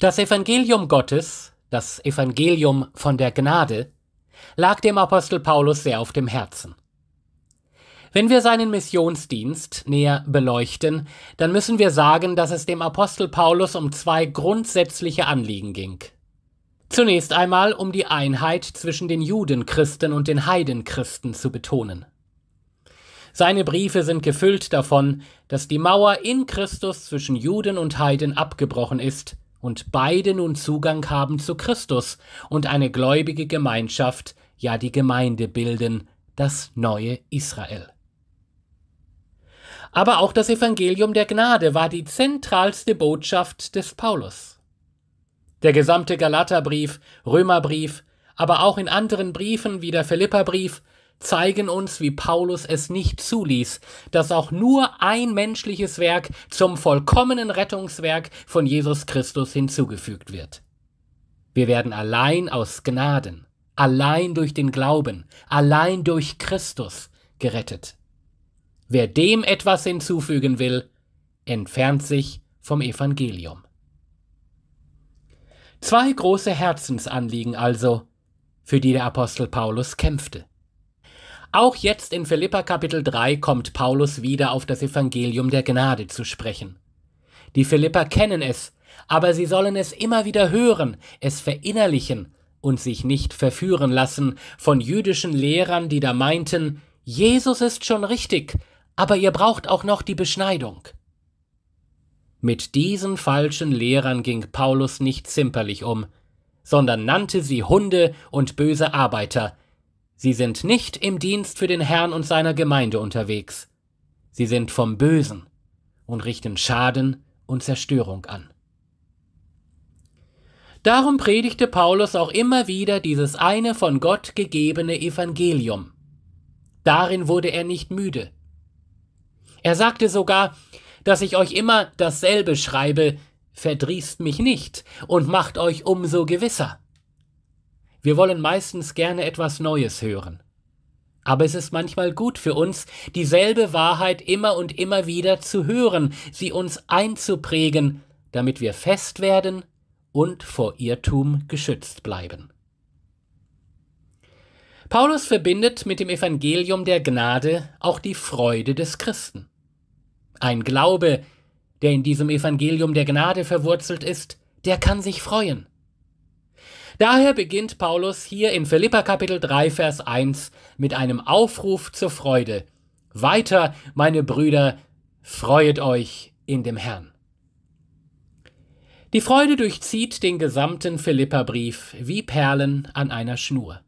Das Evangelium Gottes, das Evangelium von der Gnade, lag dem Apostel Paulus sehr auf dem Herzen. Wenn wir seinen Missionsdienst näher beleuchten, dann müssen wir sagen, dass es dem Apostel Paulus um zwei grundsätzliche Anliegen ging. Zunächst einmal, um die Einheit zwischen den Judenchristen und den Heidenchristen zu betonen. Seine Briefe sind gefüllt davon, dass die Mauer in Christus zwischen Juden und Heiden abgebrochen ist und beide nun Zugang haben zu Christus und eine gläubige Gemeinschaft, ja die Gemeinde bilden, das neue Israel. Aber auch das Evangelium der Gnade war die zentralste Botschaft des Paulus. Der gesamte Galaterbrief, Römerbrief, aber auch in anderen Briefen wie der Philipperbrief zeigen uns, wie Paulus es nicht zuließ, dass auch nur ein menschliches Werk zum vollkommenen Rettungswerk von Jesus Christus hinzugefügt wird. Wir werden allein aus Gnaden, allein durch den Glauben, allein durch Christus gerettet. Wer dem etwas hinzufügen will, entfernt sich vom Evangelium. Zwei große Herzensanliegen also, für die der Apostel Paulus kämpfte. Auch jetzt in Philippa Kapitel 3 kommt Paulus wieder auf das Evangelium der Gnade zu sprechen. Die Philipper kennen es, aber sie sollen es immer wieder hören, es verinnerlichen und sich nicht verführen lassen von jüdischen Lehrern, die da meinten, Jesus ist schon richtig, aber ihr braucht auch noch die Beschneidung. Mit diesen falschen Lehrern ging Paulus nicht zimperlich um, sondern nannte sie Hunde und böse Arbeiter, Sie sind nicht im Dienst für den Herrn und seiner Gemeinde unterwegs. Sie sind vom Bösen und richten Schaden und Zerstörung an. Darum predigte Paulus auch immer wieder dieses eine von Gott gegebene Evangelium. Darin wurde er nicht müde. Er sagte sogar, dass ich euch immer dasselbe schreibe, verdrießt mich nicht und macht euch umso gewisser. Wir wollen meistens gerne etwas Neues hören. Aber es ist manchmal gut für uns, dieselbe Wahrheit immer und immer wieder zu hören, sie uns einzuprägen, damit wir fest werden und vor Irrtum geschützt bleiben. Paulus verbindet mit dem Evangelium der Gnade auch die Freude des Christen. Ein Glaube, der in diesem Evangelium der Gnade verwurzelt ist, der kann sich freuen. Daher beginnt Paulus hier in Philippa Kapitel 3 Vers 1 mit einem Aufruf zur Freude. Weiter, meine Brüder, freuet euch in dem Herrn. Die Freude durchzieht den gesamten Philipperbrief wie Perlen an einer Schnur.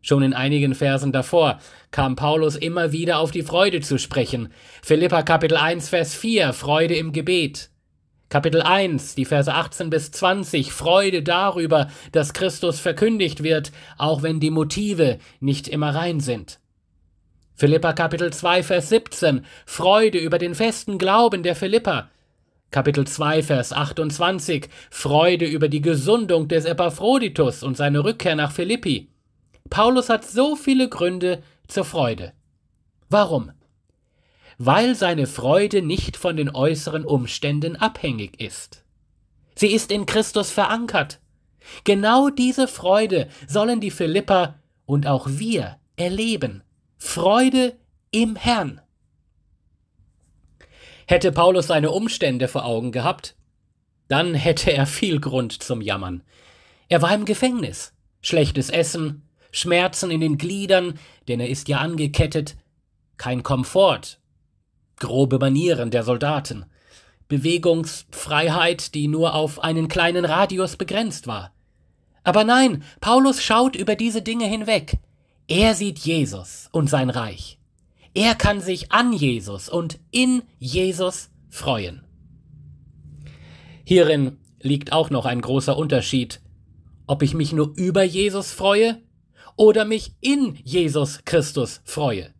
Schon in einigen Versen davor kam Paulus immer wieder auf die Freude zu sprechen. Philippa Kapitel 1 Vers 4 Freude im Gebet. Kapitel 1, die Verse 18 bis 20, Freude darüber, dass Christus verkündigt wird, auch wenn die Motive nicht immer rein sind. Philippa Kapitel 2, Vers 17, Freude über den festen Glauben der Philippa. Kapitel 2, Vers 28, Freude über die Gesundung des Epaphroditus und seine Rückkehr nach Philippi. Paulus hat so viele Gründe zur Freude. Warum? weil seine Freude nicht von den äußeren Umständen abhängig ist. Sie ist in Christus verankert. Genau diese Freude sollen die Philippa und auch wir erleben. Freude im Herrn. Hätte Paulus seine Umstände vor Augen gehabt, dann hätte er viel Grund zum Jammern. Er war im Gefängnis, schlechtes Essen, Schmerzen in den Gliedern, denn er ist ja angekettet, kein Komfort grobe Manieren der Soldaten, Bewegungsfreiheit, die nur auf einen kleinen Radius begrenzt war. Aber nein, Paulus schaut über diese Dinge hinweg. Er sieht Jesus und sein Reich. Er kann sich an Jesus und in Jesus freuen. Hierin liegt auch noch ein großer Unterschied, ob ich mich nur über Jesus freue oder mich in Jesus Christus freue.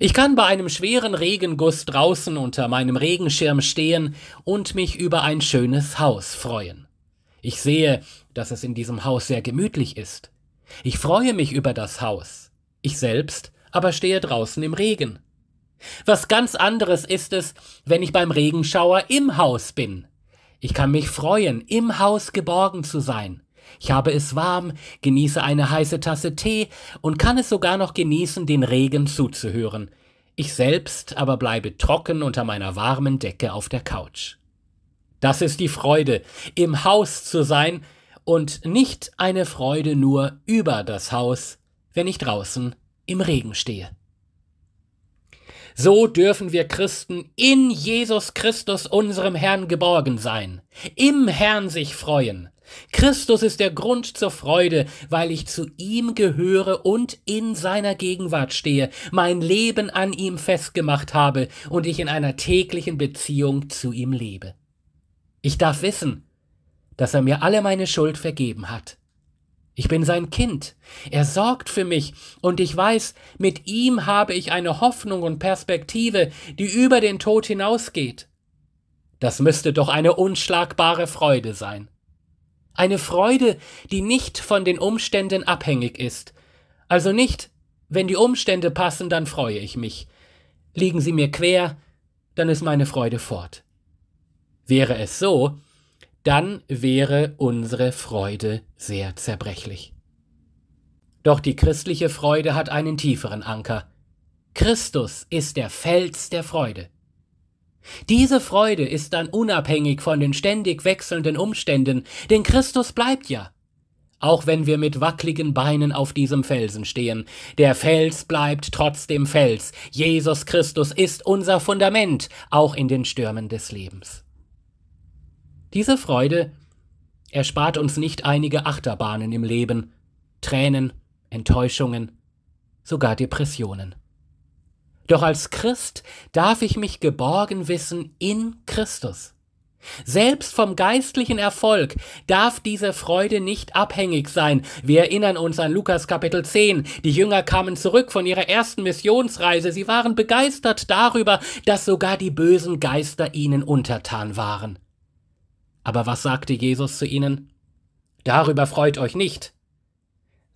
Ich kann bei einem schweren Regenguss draußen unter meinem Regenschirm stehen und mich über ein schönes Haus freuen. Ich sehe, dass es in diesem Haus sehr gemütlich ist. Ich freue mich über das Haus. Ich selbst aber stehe draußen im Regen. Was ganz anderes ist es, wenn ich beim Regenschauer im Haus bin. Ich kann mich freuen, im Haus geborgen zu sein. Ich habe es warm, genieße eine heiße Tasse Tee und kann es sogar noch genießen, den Regen zuzuhören. Ich selbst aber bleibe trocken unter meiner warmen Decke auf der Couch. Das ist die Freude, im Haus zu sein und nicht eine Freude nur über das Haus, wenn ich draußen im Regen stehe. So dürfen wir Christen in Jesus Christus unserem Herrn geborgen sein, im Herrn sich freuen, Christus ist der Grund zur Freude, weil ich zu ihm gehöre und in seiner Gegenwart stehe, mein Leben an ihm festgemacht habe und ich in einer täglichen Beziehung zu ihm lebe. Ich darf wissen, dass er mir alle meine Schuld vergeben hat. Ich bin sein Kind. Er sorgt für mich und ich weiß, mit ihm habe ich eine Hoffnung und Perspektive, die über den Tod hinausgeht. Das müsste doch eine unschlagbare Freude sein eine Freude, die nicht von den Umständen abhängig ist. Also nicht, wenn die Umstände passen, dann freue ich mich. Liegen sie mir quer, dann ist meine Freude fort. Wäre es so, dann wäre unsere Freude sehr zerbrechlich. Doch die christliche Freude hat einen tieferen Anker. Christus ist der Fels der Freude. Diese Freude ist dann unabhängig von den ständig wechselnden Umständen, denn Christus bleibt ja. Auch wenn wir mit wackligen Beinen auf diesem Felsen stehen, der Fels bleibt trotzdem Fels. Jesus Christus ist unser Fundament, auch in den Stürmen des Lebens. Diese Freude erspart uns nicht einige Achterbahnen im Leben, Tränen, Enttäuschungen, sogar Depressionen. Doch als Christ darf ich mich geborgen wissen in Christus. Selbst vom geistlichen Erfolg darf diese Freude nicht abhängig sein. Wir erinnern uns an Lukas Kapitel 10. Die Jünger kamen zurück von ihrer ersten Missionsreise. Sie waren begeistert darüber, dass sogar die bösen Geister ihnen untertan waren. Aber was sagte Jesus zu ihnen? Darüber freut euch nicht,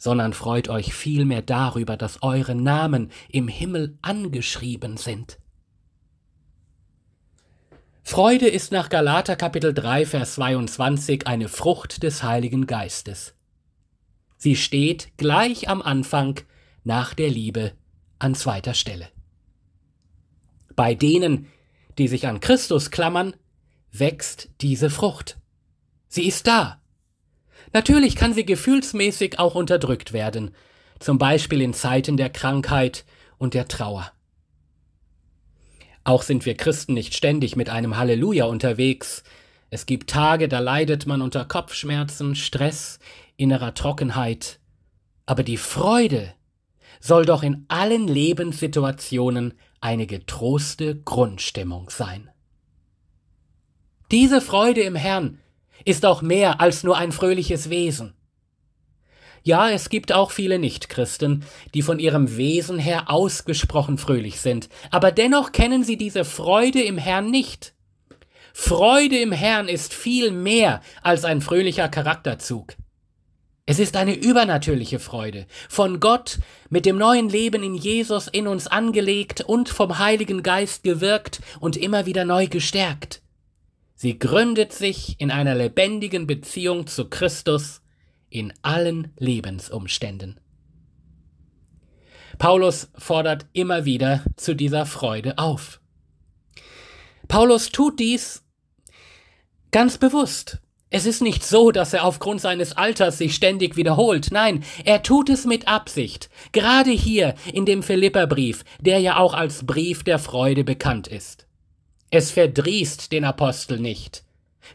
sondern freut euch vielmehr darüber, dass eure Namen im Himmel angeschrieben sind. Freude ist nach Galater Kapitel 3 Vers 22 eine Frucht des Heiligen Geistes. Sie steht gleich am Anfang nach der Liebe an zweiter Stelle. Bei denen, die sich an Christus klammern, wächst diese Frucht. Sie ist da. Natürlich kann sie gefühlsmäßig auch unterdrückt werden, zum Beispiel in Zeiten der Krankheit und der Trauer. Auch sind wir Christen nicht ständig mit einem Halleluja unterwegs. Es gibt Tage, da leidet man unter Kopfschmerzen, Stress, innerer Trockenheit. Aber die Freude soll doch in allen Lebenssituationen eine getroste Grundstimmung sein. Diese Freude im Herrn ist auch mehr als nur ein fröhliches Wesen. Ja, es gibt auch viele Nichtchristen, die von ihrem Wesen her ausgesprochen fröhlich sind, aber dennoch kennen sie diese Freude im Herrn nicht. Freude im Herrn ist viel mehr als ein fröhlicher Charakterzug. Es ist eine übernatürliche Freude, von Gott mit dem neuen Leben in Jesus in uns angelegt und vom Heiligen Geist gewirkt und immer wieder neu gestärkt. Sie gründet sich in einer lebendigen Beziehung zu Christus in allen Lebensumständen. Paulus fordert immer wieder zu dieser Freude auf. Paulus tut dies ganz bewusst. Es ist nicht so, dass er aufgrund seines Alters sich ständig wiederholt. Nein, er tut es mit Absicht. Gerade hier in dem Philipperbrief, der ja auch als Brief der Freude bekannt ist. Es verdrießt den Apostel nicht.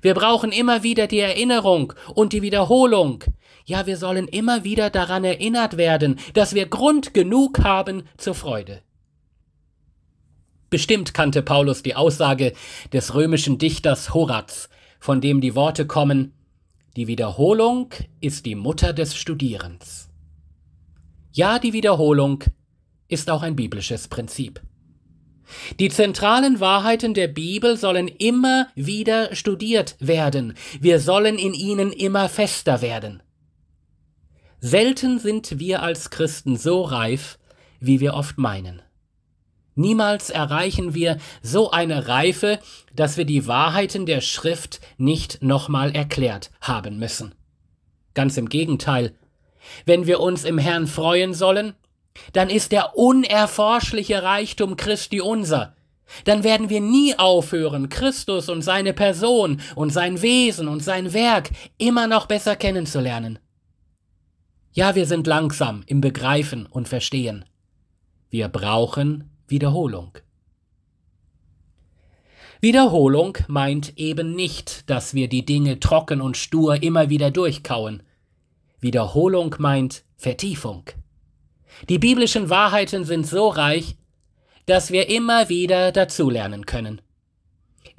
Wir brauchen immer wieder die Erinnerung und die Wiederholung. Ja, wir sollen immer wieder daran erinnert werden, dass wir Grund genug haben zur Freude. Bestimmt kannte Paulus die Aussage des römischen Dichters Horaz, von dem die Worte kommen Die Wiederholung ist die Mutter des Studierens. Ja, die Wiederholung ist auch ein biblisches Prinzip. Die zentralen Wahrheiten der Bibel sollen immer wieder studiert werden. Wir sollen in ihnen immer fester werden. Selten sind wir als Christen so reif, wie wir oft meinen. Niemals erreichen wir so eine Reife, dass wir die Wahrheiten der Schrift nicht nochmal erklärt haben müssen. Ganz im Gegenteil, wenn wir uns im Herrn freuen sollen dann ist der unerforschliche Reichtum Christi unser. Dann werden wir nie aufhören, Christus und seine Person und sein Wesen und sein Werk immer noch besser kennenzulernen. Ja, wir sind langsam im Begreifen und Verstehen. Wir brauchen Wiederholung. Wiederholung meint eben nicht, dass wir die Dinge trocken und stur immer wieder durchkauen. Wiederholung meint Vertiefung. Die biblischen Wahrheiten sind so reich, dass wir immer wieder dazulernen können.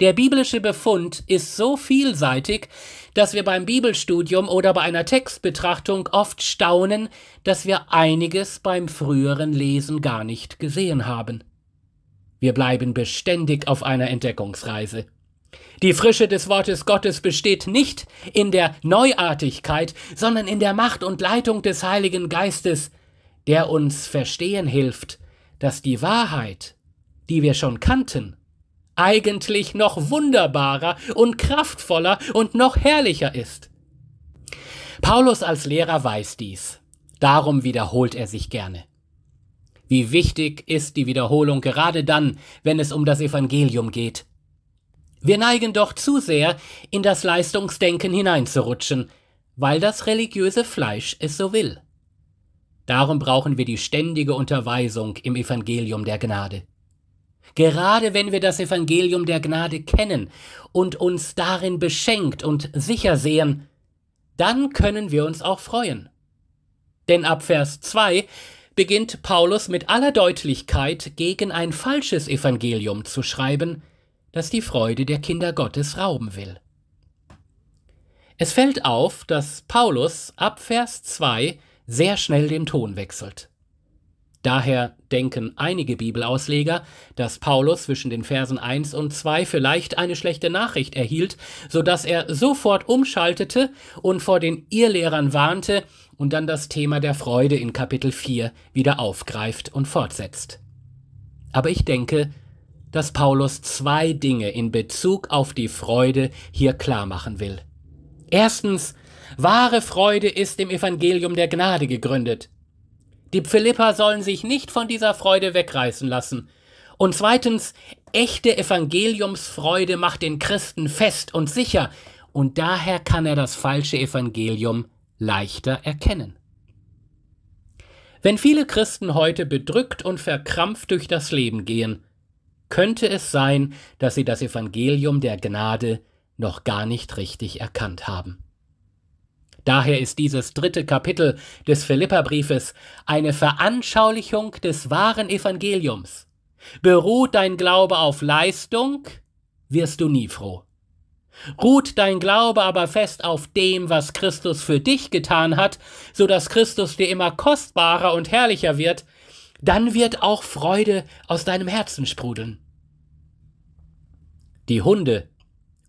Der biblische Befund ist so vielseitig, dass wir beim Bibelstudium oder bei einer Textbetrachtung oft staunen, dass wir einiges beim früheren Lesen gar nicht gesehen haben. Wir bleiben beständig auf einer Entdeckungsreise. Die Frische des Wortes Gottes besteht nicht in der Neuartigkeit, sondern in der Macht und Leitung des Heiligen Geistes, der uns verstehen hilft, dass die Wahrheit, die wir schon kannten, eigentlich noch wunderbarer und kraftvoller und noch herrlicher ist. Paulus als Lehrer weiß dies, darum wiederholt er sich gerne. Wie wichtig ist die Wiederholung gerade dann, wenn es um das Evangelium geht? Wir neigen doch zu sehr, in das Leistungsdenken hineinzurutschen, weil das religiöse Fleisch es so will. Darum brauchen wir die ständige Unterweisung im Evangelium der Gnade. Gerade wenn wir das Evangelium der Gnade kennen und uns darin beschenkt und sicher sehen, dann können wir uns auch freuen. Denn ab Vers 2 beginnt Paulus mit aller Deutlichkeit gegen ein falsches Evangelium zu schreiben, das die Freude der Kinder Gottes rauben will. Es fällt auf, dass Paulus ab Vers 2 sehr schnell den Ton wechselt. Daher denken einige Bibelausleger, dass Paulus zwischen den Versen 1 und 2 vielleicht eine schlechte Nachricht erhielt, so dass er sofort umschaltete und vor den Irrlehrern warnte und dann das Thema der Freude in Kapitel 4 wieder aufgreift und fortsetzt. Aber ich denke, dass Paulus zwei Dinge in Bezug auf die Freude hier klar machen will. Erstens, Wahre Freude ist im Evangelium der Gnade gegründet. Die Philippa sollen sich nicht von dieser Freude wegreißen lassen. Und zweitens, echte Evangeliumsfreude macht den Christen fest und sicher, und daher kann er das falsche Evangelium leichter erkennen. Wenn viele Christen heute bedrückt und verkrampft durch das Leben gehen, könnte es sein, dass sie das Evangelium der Gnade noch gar nicht richtig erkannt haben. Daher ist dieses dritte Kapitel des Philipperbriefes eine Veranschaulichung des wahren Evangeliums. Beruht dein Glaube auf Leistung, wirst du nie froh. Ruht dein Glaube aber fest auf dem, was Christus für dich getan hat, so dass Christus dir immer kostbarer und herrlicher wird, dann wird auch Freude aus deinem Herzen sprudeln. Die Hunde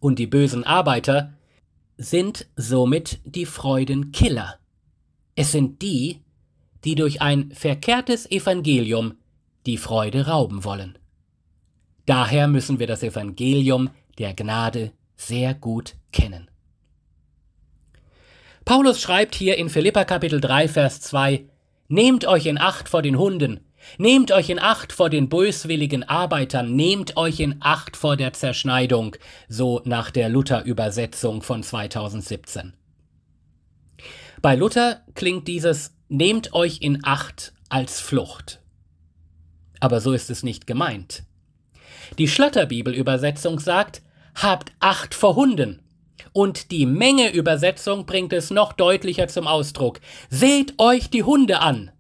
und die bösen Arbeiter sind somit die Freudenkiller. Es sind die, die durch ein verkehrtes Evangelium die Freude rauben wollen. Daher müssen wir das Evangelium der Gnade sehr gut kennen. Paulus schreibt hier in Philippa Kapitel 3 Vers 2 Nehmt euch in Acht vor den Hunden, Nehmt euch in Acht vor den böswilligen Arbeitern, nehmt euch in Acht vor der Zerschneidung, so nach der Luther-Übersetzung von 2017. Bei Luther klingt dieses Nehmt euch in Acht als Flucht. Aber so ist es nicht gemeint. Die Schlatterbibelübersetzung sagt, habt Acht vor Hunden. Und die Menge-Übersetzung bringt es noch deutlicher zum Ausdruck. Seht euch die Hunde an.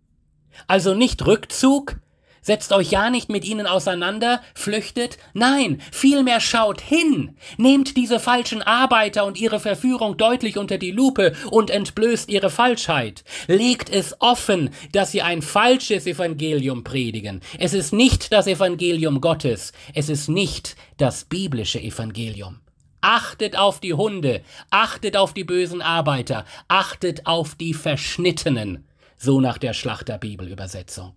Also nicht Rückzug, setzt euch ja nicht mit ihnen auseinander, flüchtet, nein, vielmehr schaut hin, nehmt diese falschen Arbeiter und ihre Verführung deutlich unter die Lupe und entblößt ihre Falschheit. Legt es offen, dass sie ein falsches Evangelium predigen. Es ist nicht das Evangelium Gottes, es ist nicht das biblische Evangelium. Achtet auf die Hunde, achtet auf die bösen Arbeiter, achtet auf die Verschnittenen so nach der Schlachterbibelübersetzung.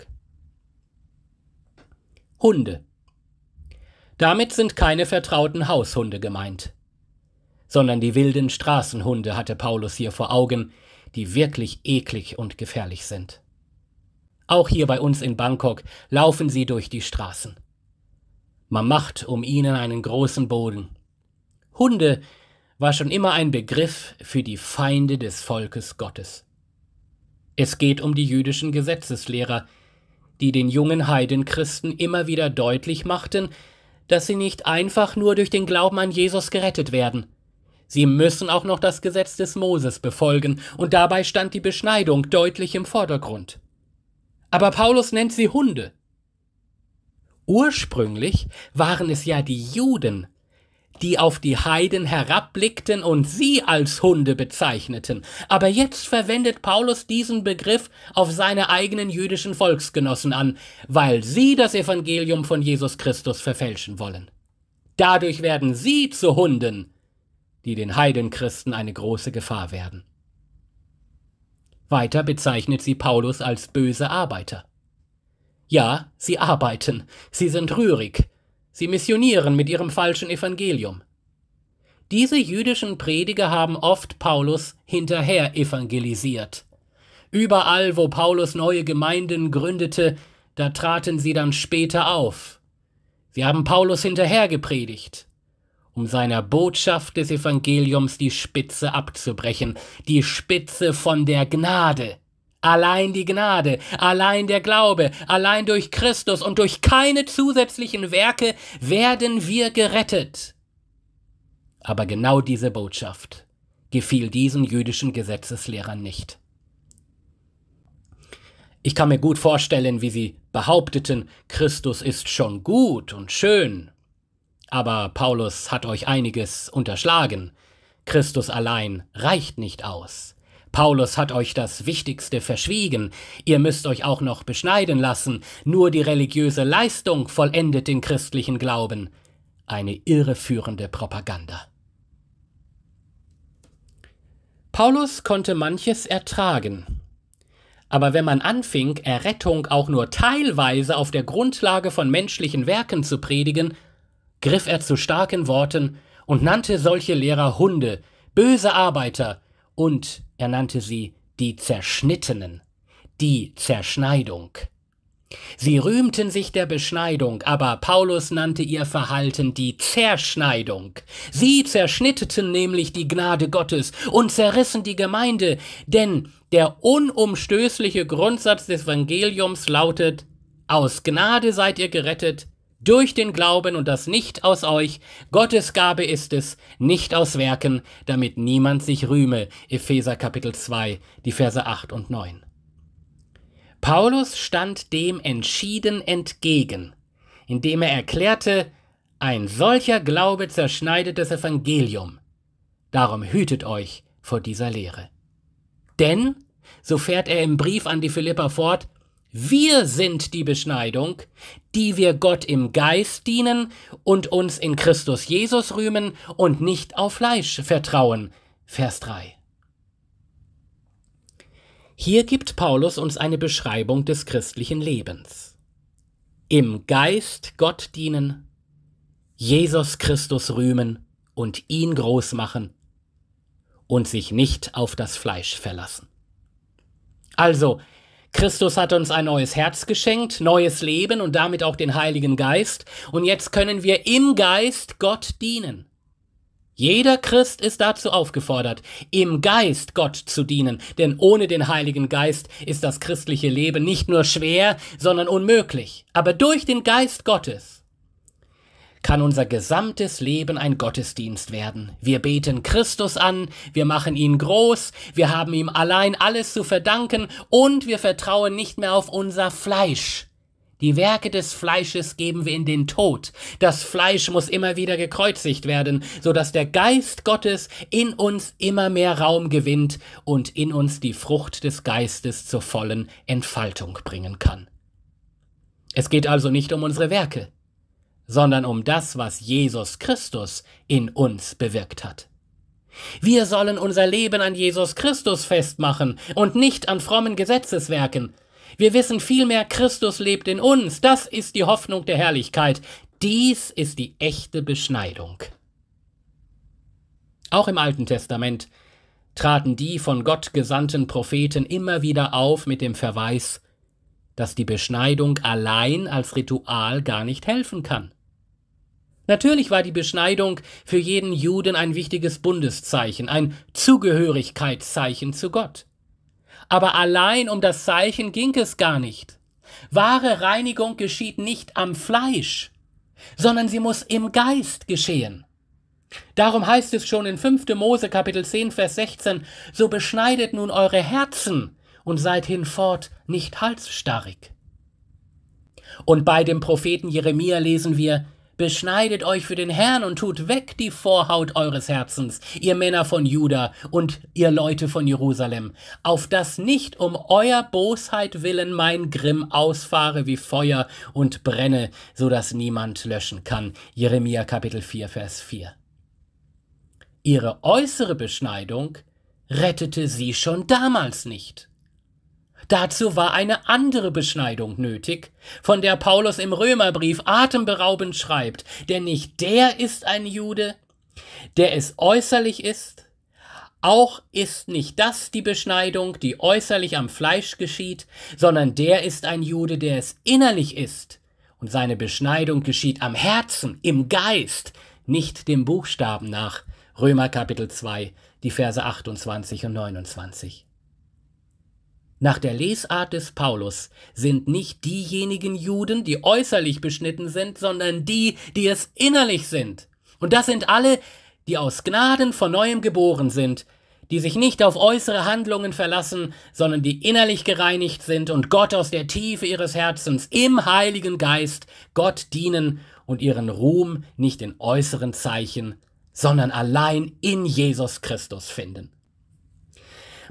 Hunde. Damit sind keine vertrauten Haushunde gemeint, sondern die wilden Straßenhunde hatte Paulus hier vor Augen, die wirklich eklig und gefährlich sind. Auch hier bei uns in Bangkok laufen sie durch die Straßen. Man macht um ihnen einen großen Boden. Hunde war schon immer ein Begriff für die Feinde des Volkes Gottes. Es geht um die jüdischen Gesetzeslehrer, die den jungen Heidenchristen immer wieder deutlich machten, dass sie nicht einfach nur durch den Glauben an Jesus gerettet werden. Sie müssen auch noch das Gesetz des Moses befolgen, und dabei stand die Beschneidung deutlich im Vordergrund. Aber Paulus nennt sie Hunde. Ursprünglich waren es ja die Juden, die auf die Heiden herabblickten und sie als Hunde bezeichneten. Aber jetzt verwendet Paulus diesen Begriff auf seine eigenen jüdischen Volksgenossen an, weil sie das Evangelium von Jesus Christus verfälschen wollen. Dadurch werden sie zu Hunden, die den Heidenchristen eine große Gefahr werden. Weiter bezeichnet sie Paulus als böse Arbeiter. Ja, sie arbeiten, sie sind rührig, Sie missionieren mit ihrem falschen Evangelium. Diese jüdischen Prediger haben oft Paulus hinterher evangelisiert. Überall, wo Paulus neue Gemeinden gründete, da traten sie dann später auf. Sie haben Paulus hinterher gepredigt, um seiner Botschaft des Evangeliums die Spitze abzubrechen, die Spitze von der Gnade, Allein die Gnade, allein der Glaube, allein durch Christus und durch keine zusätzlichen Werke werden wir gerettet. Aber genau diese Botschaft gefiel diesen jüdischen Gesetzeslehrern nicht. Ich kann mir gut vorstellen, wie sie behaupteten, Christus ist schon gut und schön. Aber Paulus hat euch einiges unterschlagen. Christus allein reicht nicht aus. Paulus hat euch das Wichtigste verschwiegen. Ihr müsst euch auch noch beschneiden lassen. Nur die religiöse Leistung vollendet den christlichen Glauben. Eine irreführende Propaganda. Paulus konnte manches ertragen. Aber wenn man anfing, Errettung auch nur teilweise auf der Grundlage von menschlichen Werken zu predigen, griff er zu starken Worten und nannte solche Lehrer Hunde, böse Arbeiter und er nannte sie die Zerschnittenen, die Zerschneidung. Sie rühmten sich der Beschneidung, aber Paulus nannte ihr Verhalten die Zerschneidung. Sie zerschnitteten nämlich die Gnade Gottes und zerrissen die Gemeinde, denn der unumstößliche Grundsatz des Evangeliums lautet, aus Gnade seid ihr gerettet durch den Glauben und das nicht aus euch. Gottes Gabe ist es, nicht aus Werken, damit niemand sich rühme. Epheser Kapitel 2, die Verse 8 und 9. Paulus stand dem entschieden entgegen, indem er erklärte, ein solcher Glaube zerschneidet das Evangelium. Darum hütet euch vor dieser Lehre. Denn, so fährt er im Brief an die Philippa fort, wir sind die Beschneidung, die wir Gott im Geist dienen und uns in Christus Jesus rühmen und nicht auf Fleisch vertrauen. Vers 3. Hier gibt Paulus uns eine Beschreibung des christlichen Lebens. Im Geist Gott dienen, Jesus Christus rühmen und ihn groß machen und sich nicht auf das Fleisch verlassen. Also, Christus hat uns ein neues Herz geschenkt, neues Leben und damit auch den Heiligen Geist. Und jetzt können wir im Geist Gott dienen. Jeder Christ ist dazu aufgefordert, im Geist Gott zu dienen, denn ohne den Heiligen Geist ist das christliche Leben nicht nur schwer, sondern unmöglich. Aber durch den Geist Gottes kann unser gesamtes Leben ein Gottesdienst werden. Wir beten Christus an, wir machen ihn groß, wir haben ihm allein alles zu verdanken und wir vertrauen nicht mehr auf unser Fleisch. Die Werke des Fleisches geben wir in den Tod. Das Fleisch muss immer wieder gekreuzigt werden, so dass der Geist Gottes in uns immer mehr Raum gewinnt und in uns die Frucht des Geistes zur vollen Entfaltung bringen kann. Es geht also nicht um unsere Werke sondern um das, was Jesus Christus in uns bewirkt hat. Wir sollen unser Leben an Jesus Christus festmachen und nicht an frommen Gesetzeswerken. Wir wissen vielmehr, Christus lebt in uns, das ist die Hoffnung der Herrlichkeit, dies ist die echte Beschneidung. Auch im Alten Testament traten die von Gott gesandten Propheten immer wieder auf mit dem Verweis, dass die Beschneidung allein als Ritual gar nicht helfen kann. Natürlich war die Beschneidung für jeden Juden ein wichtiges Bundeszeichen, ein Zugehörigkeitszeichen zu Gott. Aber allein um das Zeichen ging es gar nicht. Wahre Reinigung geschieht nicht am Fleisch, sondern sie muss im Geist geschehen. Darum heißt es schon in 5. Mose Kapitel 10 Vers 16, so beschneidet nun eure Herzen und seid hinfort nicht halsstarrig. Und bei dem Propheten Jeremia lesen wir, Beschneidet euch für den Herrn und tut weg die Vorhaut eures Herzens, ihr Männer von Juda und ihr Leute von Jerusalem, auf dass nicht um euer Bosheit willen mein Grimm ausfahre wie Feuer und brenne, so dass niemand löschen kann. Jeremia Kapitel 4, Vers 4. Ihre äußere Beschneidung rettete sie schon damals nicht. Dazu war eine andere Beschneidung nötig, von der Paulus im Römerbrief atemberaubend schreibt, denn nicht der ist ein Jude, der es äußerlich ist, auch ist nicht das die Beschneidung, die äußerlich am Fleisch geschieht, sondern der ist ein Jude, der es innerlich ist, und seine Beschneidung geschieht am Herzen, im Geist, nicht dem Buchstaben nach. Römer Kapitel 2, die Verse 28 und 29. Nach der Lesart des Paulus sind nicht diejenigen Juden, die äußerlich beschnitten sind, sondern die, die es innerlich sind. Und das sind alle, die aus Gnaden von neuem geboren sind, die sich nicht auf äußere Handlungen verlassen, sondern die innerlich gereinigt sind und Gott aus der Tiefe ihres Herzens im Heiligen Geist Gott dienen und ihren Ruhm nicht in äußeren Zeichen, sondern allein in Jesus Christus finden.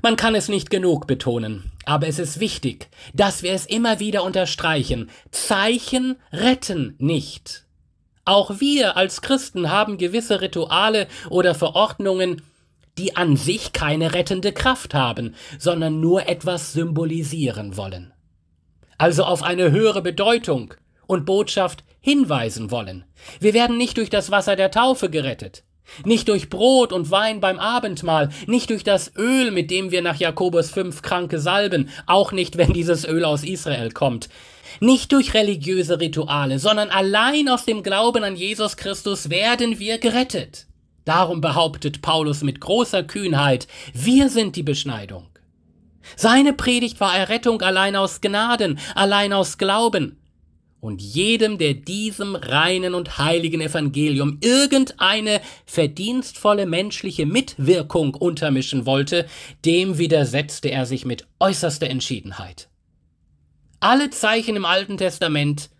Man kann es nicht genug betonen, aber es ist wichtig, dass wir es immer wieder unterstreichen. Zeichen retten nicht. Auch wir als Christen haben gewisse Rituale oder Verordnungen, die an sich keine rettende Kraft haben, sondern nur etwas symbolisieren wollen. Also auf eine höhere Bedeutung und Botschaft hinweisen wollen. Wir werden nicht durch das Wasser der Taufe gerettet nicht durch Brot und Wein beim Abendmahl, nicht durch das Öl, mit dem wir nach Jakobus 5 Kranke salben, auch nicht, wenn dieses Öl aus Israel kommt, nicht durch religiöse Rituale, sondern allein aus dem Glauben an Jesus Christus werden wir gerettet. Darum behauptet Paulus mit großer Kühnheit, wir sind die Beschneidung. Seine Predigt war Errettung allein aus Gnaden, allein aus Glauben, und jedem, der diesem reinen und heiligen Evangelium irgendeine verdienstvolle menschliche Mitwirkung untermischen wollte, dem widersetzte er sich mit äußerster Entschiedenheit. Alle Zeichen im Alten Testament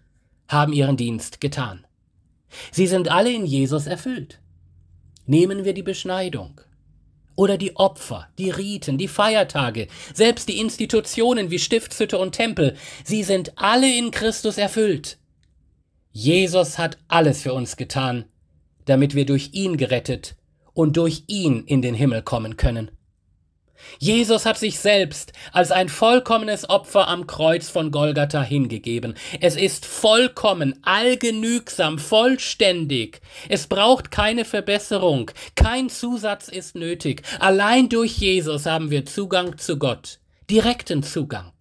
haben ihren Dienst getan. Sie sind alle in Jesus erfüllt. Nehmen wir die Beschneidung oder die Opfer, die Riten, die Feiertage, selbst die Institutionen wie Stiftshütte und Tempel, sie sind alle in Christus erfüllt. Jesus hat alles für uns getan, damit wir durch ihn gerettet und durch ihn in den Himmel kommen können. Jesus hat sich selbst als ein vollkommenes Opfer am Kreuz von Golgatha hingegeben. Es ist vollkommen, allgenügsam, vollständig. Es braucht keine Verbesserung, kein Zusatz ist nötig. Allein durch Jesus haben wir Zugang zu Gott, direkten Zugang.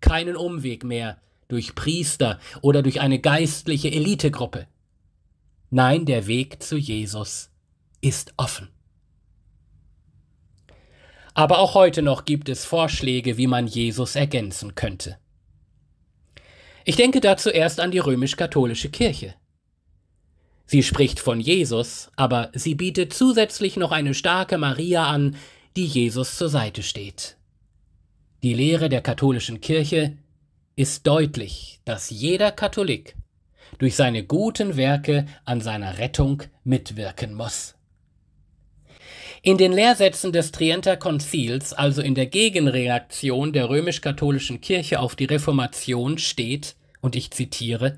Keinen Umweg mehr durch Priester oder durch eine geistliche Elitegruppe. Nein, der Weg zu Jesus ist offen. Aber auch heute noch gibt es Vorschläge, wie man Jesus ergänzen könnte. Ich denke da zuerst an die römisch-katholische Kirche. Sie spricht von Jesus, aber sie bietet zusätzlich noch eine starke Maria an, die Jesus zur Seite steht. Die Lehre der katholischen Kirche ist deutlich, dass jeder Katholik durch seine guten Werke an seiner Rettung mitwirken muss. In den Lehrsätzen des Trienter Konzils, also in der Gegenreaktion der römisch-katholischen Kirche auf die Reformation, steht, und ich zitiere,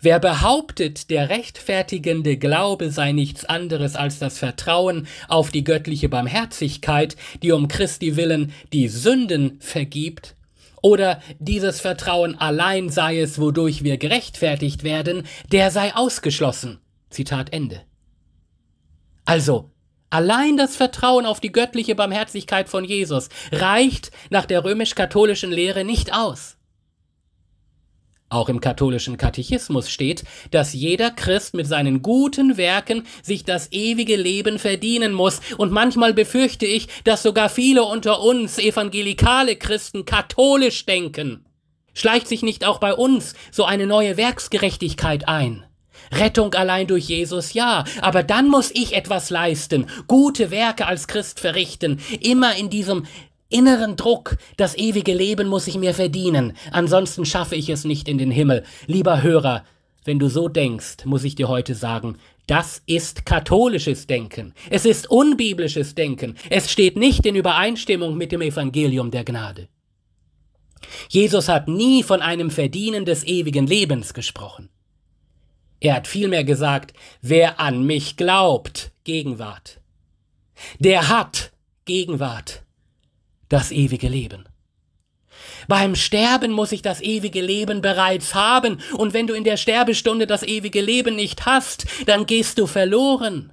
Wer behauptet, der rechtfertigende Glaube sei nichts anderes als das Vertrauen auf die göttliche Barmherzigkeit, die um Christi willen die Sünden vergibt, oder dieses Vertrauen allein sei es, wodurch wir gerechtfertigt werden, der sei ausgeschlossen. Zitat Ende. Also, Allein das Vertrauen auf die göttliche Barmherzigkeit von Jesus reicht nach der römisch-katholischen Lehre nicht aus. Auch im katholischen Katechismus steht, dass jeder Christ mit seinen guten Werken sich das ewige Leben verdienen muss, und manchmal befürchte ich, dass sogar viele unter uns evangelikale Christen katholisch denken. Schleicht sich nicht auch bei uns so eine neue Werksgerechtigkeit ein? Rettung allein durch Jesus, ja, aber dann muss ich etwas leisten, gute Werke als Christ verrichten, immer in diesem inneren Druck, das ewige Leben muss ich mir verdienen, ansonsten schaffe ich es nicht in den Himmel. Lieber Hörer, wenn du so denkst, muss ich dir heute sagen, das ist katholisches Denken. Es ist unbiblisches Denken. Es steht nicht in Übereinstimmung mit dem Evangelium der Gnade. Jesus hat nie von einem Verdienen des ewigen Lebens gesprochen. Er hat vielmehr gesagt, wer an mich glaubt, Gegenwart, der hat Gegenwart, das ewige Leben. Beim Sterben muss ich das ewige Leben bereits haben, und wenn du in der Sterbestunde das ewige Leben nicht hast, dann gehst du verloren.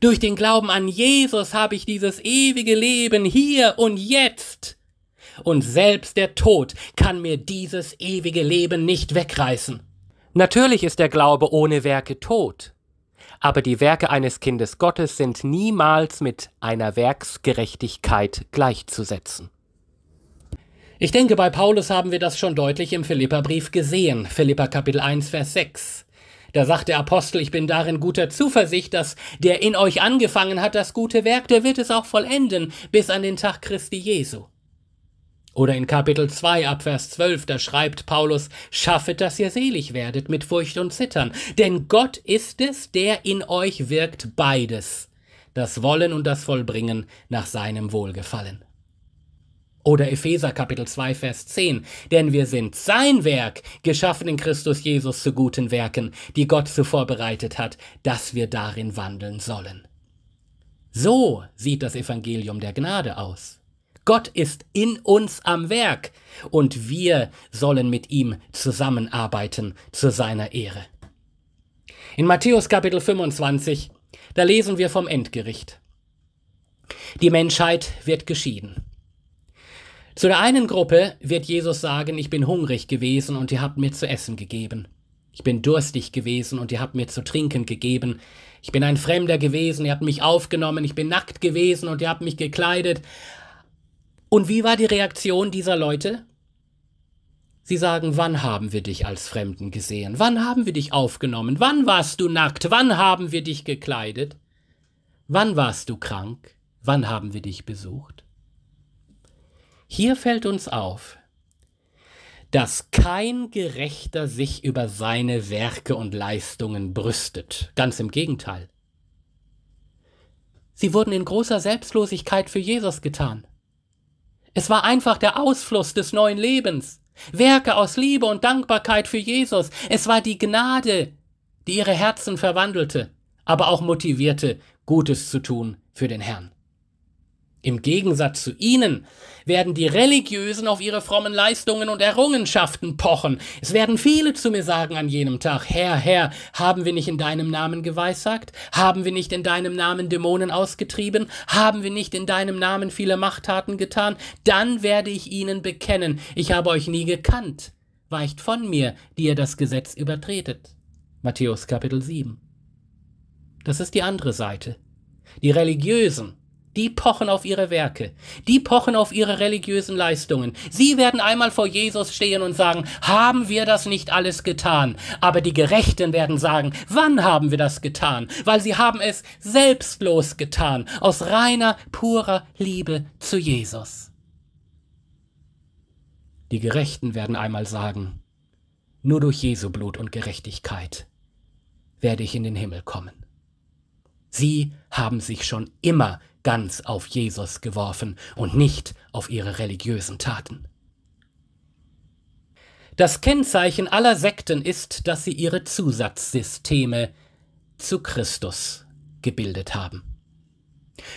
Durch den Glauben an Jesus habe ich dieses ewige Leben hier und jetzt. Und selbst der Tod kann mir dieses ewige Leben nicht wegreißen. Natürlich ist der Glaube ohne Werke tot, aber die Werke eines Kindes Gottes sind niemals mit einer Werksgerechtigkeit gleichzusetzen. Ich denke, bei Paulus haben wir das schon deutlich im Philipperbrief gesehen, Philippa Kapitel 1, Vers 6. Da sagt der Apostel, ich bin darin guter Zuversicht, dass der in euch angefangen hat, das gute Werk, der wird es auch vollenden bis an den Tag Christi Jesu. Oder in Kapitel 2 ab Vers 12, da schreibt Paulus, Schaffet, dass ihr selig werdet mit Furcht und Zittern, denn Gott ist es, der in euch wirkt beides, das Wollen und das Vollbringen nach seinem Wohlgefallen. Oder Epheser Kapitel 2 Vers 10, denn wir sind sein Werk, geschaffen in Christus Jesus zu guten Werken, die Gott zuvor bereitet hat, dass wir darin wandeln sollen. So sieht das Evangelium der Gnade aus. Gott ist in uns am Werk und wir sollen mit ihm zusammenarbeiten zu seiner Ehre. In Matthäus Kapitel 25, da lesen wir vom Endgericht. Die Menschheit wird geschieden. Zu der einen Gruppe wird Jesus sagen, ich bin hungrig gewesen und ihr habt mir zu essen gegeben. Ich bin durstig gewesen und ihr habt mir zu trinken gegeben. Ich bin ein Fremder gewesen, ihr habt mich aufgenommen. Ich bin nackt gewesen und ihr habt mich gekleidet. Und wie war die Reaktion dieser Leute? Sie sagen, wann haben wir dich als Fremden gesehen? Wann haben wir dich aufgenommen? Wann warst du nackt? Wann haben wir dich gekleidet? Wann warst du krank? Wann haben wir dich besucht? Hier fällt uns auf, dass kein Gerechter sich über seine Werke und Leistungen brüstet. Ganz im Gegenteil. Sie wurden in großer Selbstlosigkeit für Jesus getan. Es war einfach der Ausfluss des neuen Lebens. Werke aus Liebe und Dankbarkeit für Jesus. Es war die Gnade, die ihre Herzen verwandelte, aber auch motivierte, Gutes zu tun für den Herrn. Im Gegensatz zu ihnen werden die Religiösen auf ihre frommen Leistungen und Errungenschaften pochen. Es werden viele zu mir sagen an jenem Tag, Herr, Herr, haben wir nicht in deinem Namen geweissagt? Haben wir nicht in deinem Namen Dämonen ausgetrieben? Haben wir nicht in deinem Namen viele Machttaten getan? Dann werde ich ihnen bekennen, ich habe euch nie gekannt. Weicht von mir, die ihr das Gesetz übertretet. Matthäus Kapitel 7. Das ist die andere Seite. Die Religiösen die pochen auf ihre Werke. Die pochen auf ihre religiösen Leistungen. Sie werden einmal vor Jesus stehen und sagen, haben wir das nicht alles getan? Aber die Gerechten werden sagen, wann haben wir das getan? Weil sie haben es selbstlos getan, aus reiner, purer Liebe zu Jesus. Die Gerechten werden einmal sagen, nur durch Jesu Blut und Gerechtigkeit werde ich in den Himmel kommen. Sie haben sich schon immer ganz auf Jesus geworfen und nicht auf ihre religiösen Taten. Das Kennzeichen aller Sekten ist, dass sie ihre Zusatzsysteme zu Christus gebildet haben.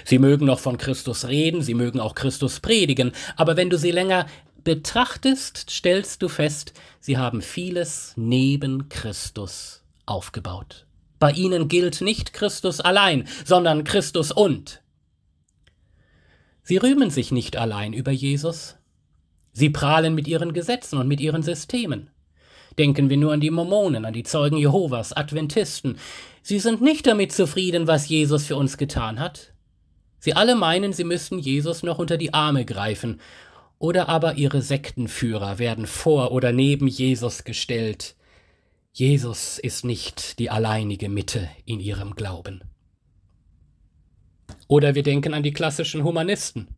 Sie mögen noch von Christus reden, sie mögen auch Christus predigen, aber wenn du sie länger betrachtest, stellst du fest, sie haben vieles neben Christus aufgebaut. Bei ihnen gilt nicht Christus allein, sondern Christus und Sie rühmen sich nicht allein über Jesus. Sie prahlen mit ihren Gesetzen und mit ihren Systemen. Denken wir nur an die Mormonen, an die Zeugen Jehovas, Adventisten. Sie sind nicht damit zufrieden, was Jesus für uns getan hat. Sie alle meinen, sie müssten Jesus noch unter die Arme greifen. Oder aber ihre Sektenführer werden vor oder neben Jesus gestellt. Jesus ist nicht die alleinige Mitte in ihrem Glauben. Oder wir denken an die klassischen Humanisten.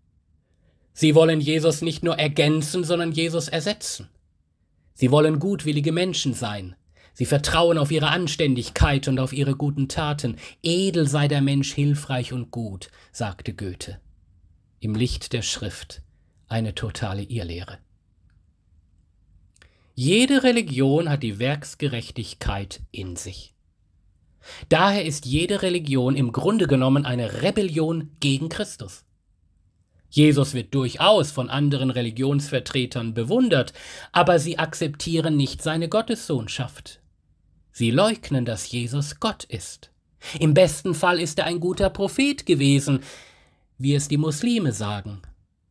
Sie wollen Jesus nicht nur ergänzen, sondern Jesus ersetzen. Sie wollen gutwillige Menschen sein. Sie vertrauen auf ihre Anständigkeit und auf ihre guten Taten. Edel sei der Mensch hilfreich und gut, sagte Goethe. Im Licht der Schrift eine totale Irrlehre. Jede Religion hat die Werksgerechtigkeit in sich. Daher ist jede Religion im Grunde genommen eine Rebellion gegen Christus. Jesus wird durchaus von anderen Religionsvertretern bewundert, aber sie akzeptieren nicht seine Gottessohnschaft. Sie leugnen, dass Jesus Gott ist. Im besten Fall ist er ein guter Prophet gewesen, wie es die Muslime sagen,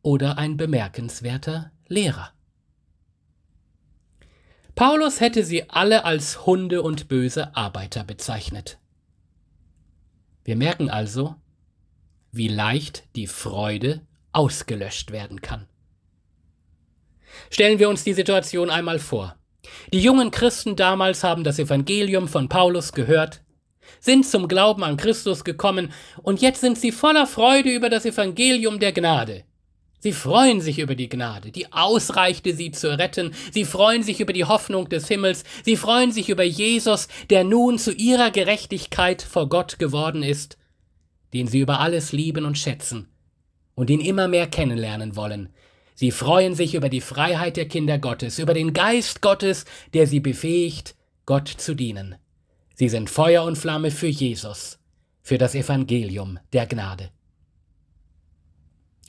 oder ein bemerkenswerter Lehrer. Paulus hätte sie alle als Hunde und böse Arbeiter bezeichnet. Wir merken also, wie leicht die Freude ausgelöscht werden kann. Stellen wir uns die Situation einmal vor. Die jungen Christen damals haben das Evangelium von Paulus gehört, sind zum Glauben an Christus gekommen und jetzt sind sie voller Freude über das Evangelium der Gnade. Sie freuen sich über die Gnade, die ausreichte, sie zu retten. Sie freuen sich über die Hoffnung des Himmels. Sie freuen sich über Jesus, der nun zu ihrer Gerechtigkeit vor Gott geworden ist, den sie über alles lieben und schätzen und ihn immer mehr kennenlernen wollen. Sie freuen sich über die Freiheit der Kinder Gottes, über den Geist Gottes, der sie befähigt, Gott zu dienen. Sie sind Feuer und Flamme für Jesus, für das Evangelium der Gnade.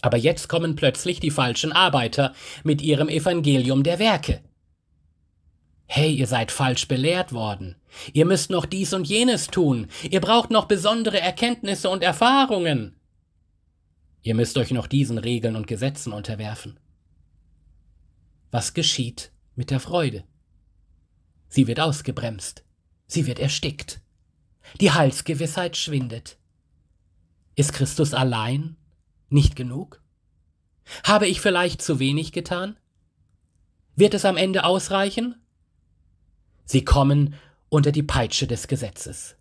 Aber jetzt kommen plötzlich die falschen Arbeiter mit ihrem Evangelium der Werke. Hey, ihr seid falsch belehrt worden. Ihr müsst noch dies und jenes tun. Ihr braucht noch besondere Erkenntnisse und Erfahrungen. Ihr müsst euch noch diesen Regeln und Gesetzen unterwerfen. Was geschieht mit der Freude? Sie wird ausgebremst. Sie wird erstickt. Die Heilsgewissheit schwindet. Ist Christus allein nicht genug? Habe ich vielleicht zu wenig getan? Wird es am Ende ausreichen? Sie kommen unter die Peitsche des Gesetzes.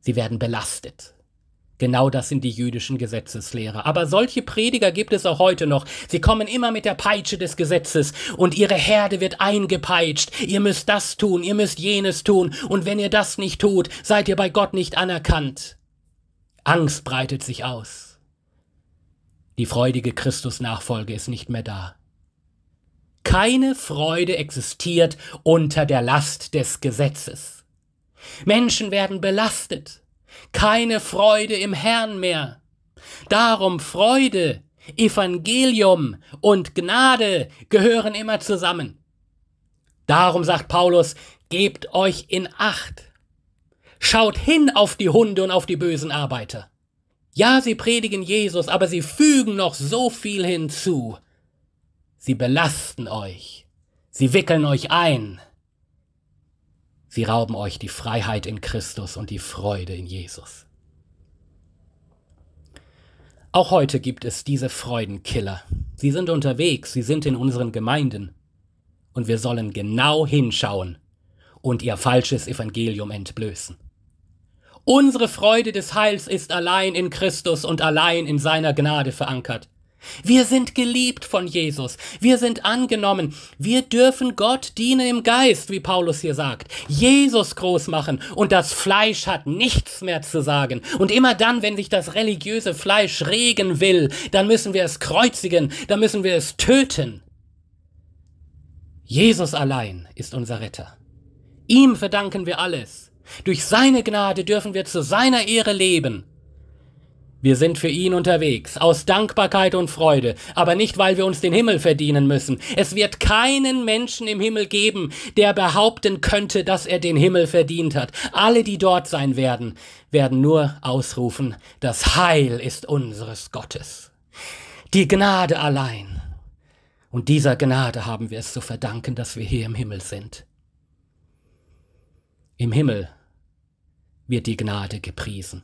Sie werden belastet. Genau das sind die jüdischen Gesetzeslehrer. Aber solche Prediger gibt es auch heute noch. Sie kommen immer mit der Peitsche des Gesetzes und ihre Herde wird eingepeitscht. Ihr müsst das tun, ihr müsst jenes tun und wenn ihr das nicht tut, seid ihr bei Gott nicht anerkannt. Angst breitet sich aus. Die freudige Christusnachfolge ist nicht mehr da. Keine Freude existiert unter der Last des Gesetzes. Menschen werden belastet. Keine Freude im Herrn mehr. Darum Freude, Evangelium und Gnade gehören immer zusammen. Darum sagt Paulus, gebt euch in Acht. Schaut hin auf die Hunde und auf die bösen Arbeiter. Ja, sie predigen Jesus, aber sie fügen noch so viel hinzu. Sie belasten euch. Sie wickeln euch ein. Sie rauben euch die Freiheit in Christus und die Freude in Jesus. Auch heute gibt es diese Freudenkiller. Sie sind unterwegs, sie sind in unseren Gemeinden. Und wir sollen genau hinschauen und ihr falsches Evangelium entblößen. Unsere Freude des Heils ist allein in Christus und allein in seiner Gnade verankert. Wir sind geliebt von Jesus, wir sind angenommen, wir dürfen Gott dienen im Geist, wie Paulus hier sagt, Jesus groß machen und das Fleisch hat nichts mehr zu sagen. Und immer dann, wenn sich das religiöse Fleisch regen will, dann müssen wir es kreuzigen, dann müssen wir es töten. Jesus allein ist unser Retter. Ihm verdanken wir alles. Durch seine Gnade dürfen wir zu seiner Ehre leben. Wir sind für ihn unterwegs, aus Dankbarkeit und Freude, aber nicht, weil wir uns den Himmel verdienen müssen. Es wird keinen Menschen im Himmel geben, der behaupten könnte, dass er den Himmel verdient hat. Alle, die dort sein werden, werden nur ausrufen, das Heil ist unseres Gottes. Die Gnade allein. Und dieser Gnade haben wir es zu verdanken, dass wir hier im Himmel sind. Im Himmel wird die Gnade gepriesen.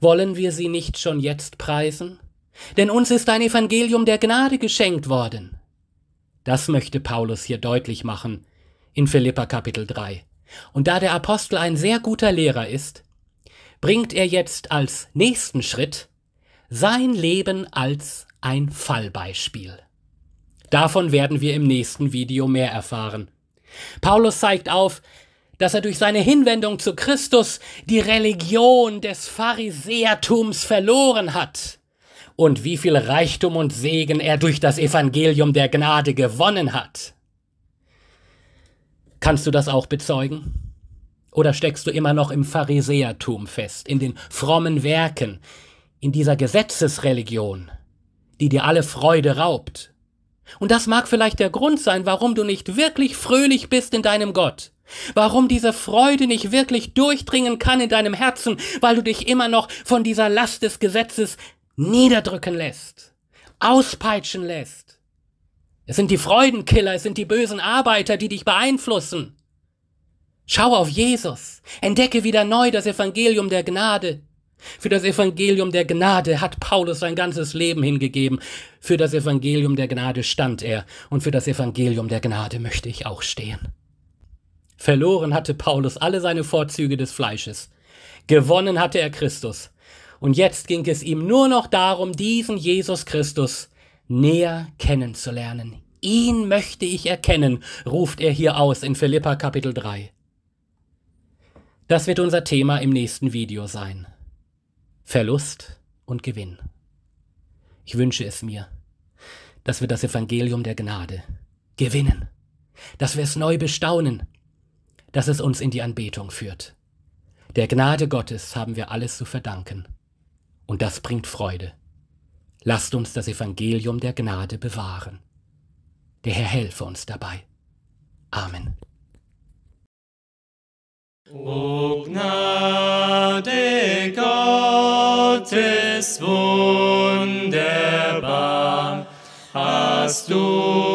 Wollen wir sie nicht schon jetzt preisen? Denn uns ist ein Evangelium der Gnade geschenkt worden. Das möchte Paulus hier deutlich machen in Philippa Kapitel 3. Und da der Apostel ein sehr guter Lehrer ist, bringt er jetzt als nächsten Schritt sein Leben als ein Fallbeispiel. Davon werden wir im nächsten Video mehr erfahren. Paulus zeigt auf, dass er durch seine Hinwendung zu Christus die Religion des Pharisäertums verloren hat und wie viel Reichtum und Segen er durch das Evangelium der Gnade gewonnen hat. Kannst du das auch bezeugen? Oder steckst du immer noch im Pharisäertum fest, in den frommen Werken, in dieser Gesetzesreligion, die dir alle Freude raubt? Und das mag vielleicht der Grund sein, warum du nicht wirklich fröhlich bist in deinem Gott Warum diese Freude nicht wirklich durchdringen kann in deinem Herzen, weil du dich immer noch von dieser Last des Gesetzes niederdrücken lässt, auspeitschen lässt. Es sind die Freudenkiller, es sind die bösen Arbeiter, die dich beeinflussen. Schau auf Jesus, entdecke wieder neu das Evangelium der Gnade. Für das Evangelium der Gnade hat Paulus sein ganzes Leben hingegeben. Für das Evangelium der Gnade stand er und für das Evangelium der Gnade möchte ich auch stehen. Verloren hatte Paulus alle seine Vorzüge des Fleisches. Gewonnen hatte er Christus. Und jetzt ging es ihm nur noch darum, diesen Jesus Christus näher kennenzulernen. Ihn möchte ich erkennen, ruft er hier aus in Philippa Kapitel 3. Das wird unser Thema im nächsten Video sein. Verlust und Gewinn. Ich wünsche es mir, dass wir das Evangelium der Gnade gewinnen, dass wir es neu bestaunen, dass es uns in die Anbetung führt. Der Gnade Gottes haben wir alles zu verdanken. Und das bringt Freude. Lasst uns das Evangelium der Gnade bewahren. Der Herr helfe uns dabei. Amen. O Gnade Gottes wunderbar, hast du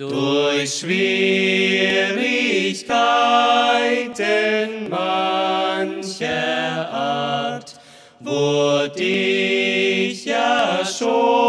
durch Schwierigkeiten mancher Art, wurde ich ja schon